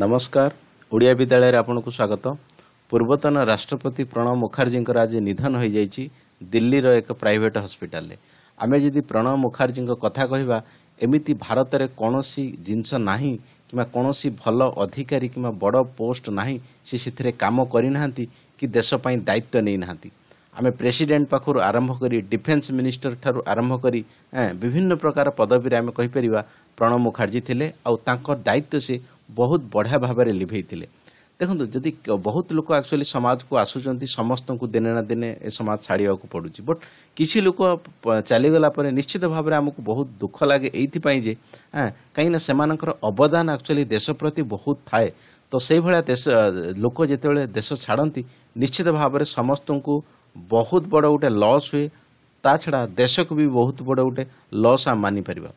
ନମସ୍କାର ଓଡ଼ିଆ ବିଦ୍ୟାଳୟରେ ଆପଣଙ୍କୁ ସ୍ୱାଗତ ପୂର୍ବତନ ରାଷ୍ଟ୍ରପତି ପ୍ରଣବ ମୁଖାର୍ଜୀଙ୍କର ଆଜି ନିଧନ ହୋଇଯାଇଛି ଦିଲ୍ଲୀର ଏକ ପ୍ରାଇଭେଟ୍ ହସ୍ପିଟାଲରେ ଆମେ ଯଦି ପ୍ରଣବ ମୁଖାର୍ଜୀଙ୍କ କଥା କହିବା ଏମିତି ଭାରତରେ କୌଣସି ଜିନିଷ ନାହିଁ କିମ୍ବା କୌଣସି ଭଲ ଅଧିକାରୀ କିମ୍ବା ବଡ଼ ପୋଷ୍ଟ ନାହିଁ ସେ ସେଥିରେ କାମ କରିନାହାନ୍ତି କି ଦେଶ ପାଇଁ ଦାୟିତ୍ୱ ନେଇନାହାନ୍ତି ଆମେ ପ୍ରେସିଡେଣ୍ଟ ପାଖରୁ ଆରମ୍ଭ କରି ଡିଫେନ୍ସ ମିନିଷ୍ଟର ଠାରୁ ଆରମ୍ଭ କରି ବିଭିନ୍ନ ପ୍ରକାର ପଦବୀରେ ଆମେ କହିପାରିବା ପ୍ରଣବ ମୁଖାର୍ଜୀ ଥିଲେ ଆଉ ତାଙ୍କ ଦାୟିତ୍ୱ ସେ ବହୁତ ବଢିଆ ଭାବରେ ଲିଭେଇଥିଲେ ଦେଖନ୍ତୁ ଯଦି ବହୁତ ଲୋକ ଆକ୍ଚୁଆଲି ସମାଜକୁ ଆସୁଛନ୍ତି ସମସ୍ତଙ୍କୁ ଦିନେ ନା ଦିନେ ଏ ସମାଜ ଛାଡ଼ିବାକୁ ପଡୁଛି ବଟ୍ କିଛି ଲୋକ ଚାଲିଗଲା ପରେ ନିଶ୍ଚିତ ଭାବରେ ଆମକୁ ବହୁତ ଦୁଃଖ ଲାଗେ ଏଇଥିପାଇଁ ଯେ ହଁ କାହିଁକିନା ସେମାନଙ୍କର ଅବଦାନ ଆକ୍ଚୁଆଲି ଦେଶ ପ୍ରତି ବହୁତ ଥାଏ ତ ସେଇଭଳିଆ ଦେଶ ଲୋକ ଯେତେବେଳେ ଦେଶ ଛାଡ଼ନ୍ତି ନିଶ୍ଚିତ ଭାବରେ ସମସ୍ତଙ୍କୁ ବହୁତ ବଡ଼ ଗୋଟେ ଲସ୍ ହୁଏ ତା ଛଡ଼ା ଦେଶକୁ ବି ବହୁତ ବଡ଼ ଗୋଟେ ଲସ୍ ଆମେ ମାନିପାରିବା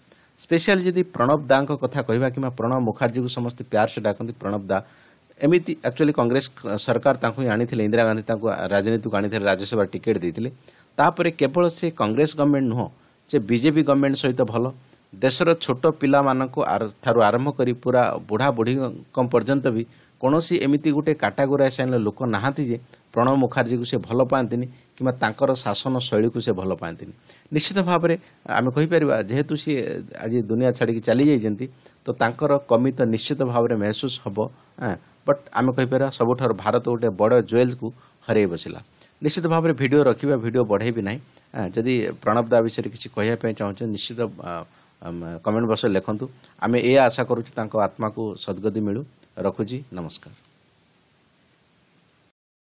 ସ୍ପେଶିଆଲି ଯଦି ପ୍ରଣବ ଦାଙ୍କ କଥା କହିବା କିମ୍ବା ପ୍ରଣବ ମୁଖାର୍ଜୀଙ୍କୁ ସମସ୍ତେ ପ୍ୟାର ସେ ଡାକନ୍ତି ପ୍ରଣବ ଦା ଏମିତି ଆକ୍ଚୁଆଲି କଂଗ୍ରେସ ସରକାର ତାଙ୍କୁ ହିଁ ଆଣିଥିଲେ ଇନ୍ଦିରା ଗାନ୍ଧୀ ତାଙ୍କୁ ରାଜନୀତିକୁ ଆଣିଥିଲେ ରାଜ୍ୟସଭା ଟିକେଟ୍ ଦେଇଥିଲେ ତାପରେ କେବଳ ସେ କଂଗ୍ରେସ ଗଭର୍ଣ୍ଣମେଣ୍ଟ ନୁହଁ ସେ ବିଜେପି ଗଭର୍ଣ୍ଣମେଣ୍ଟ ସହିତ ଭଲ ଦେଶର ଛୋଟ ପିଲାମାନଙ୍କୁ ଠାରୁ ଆରମ୍ଭ କରି ପୁରା ବୁଢ଼ା ବୁଢ଼ୀଙ୍କ ପର୍ଯ୍ୟନ୍ତ ବି କୌଣସି ଏମିତି ଗୋଟେ କାଟାଗୋରା ସାଇନ୍ର ଲୋକ ନାହାନ୍ତି ଯେ ପ୍ରଣବ ମୁଖାର୍ଜୀକୁ ସେ ଭଲ ପାଆନ୍ତିନି କିମ୍ବା ତାଙ୍କର ଶାସନ ଶୈଳୀକୁ ସେ ଭଲ ପାଆନ୍ତିନି ନିଶ୍ଚିତ ଭାବରେ ଆମେ କହିପାରିବା ଯେହେତୁ ସିଏ ଆଜି ଦୁନିଆ ଛାଡ଼ିକି ଚାଲିଯାଇଛନ୍ତି ତ ତାଙ୍କର କମି ତ ନିଶ୍ଚିତ ଭାବରେ ମେହସୁସ୍ ହେବ ବଟ୍ ଆମେ କହିପାରିବା ସବୁଠାରୁ ଭାରତ ଗୋଟିଏ ବଡ଼ ଜୁଏଲ୍କୁ ହରାଇ ବସିଲା ନିଶ୍ଚିତ ଭାବରେ ଭିଡ଼ିଓ ରଖିବା ଭିଡ଼ିଓ ବଢ଼େଇବି ନାହିଁ ଯଦି ପ୍ରଣବ ଦା ବିଷୟରେ କିଛି କହିବା ପାଇଁ ଚାହୁଁଛନ୍ତି ନିଶ୍ଚିତ କମେଣ୍ଟ ବକ୍ସରେ ଲେଖନ୍ତୁ ଆମେ ଏ ଆଶା କରୁଛୁ ତାଙ୍କ ଆତ୍ମାକୁ ସଦ୍ଗତି ମିଳୁ ରଖୁଛି ନମସ୍କାର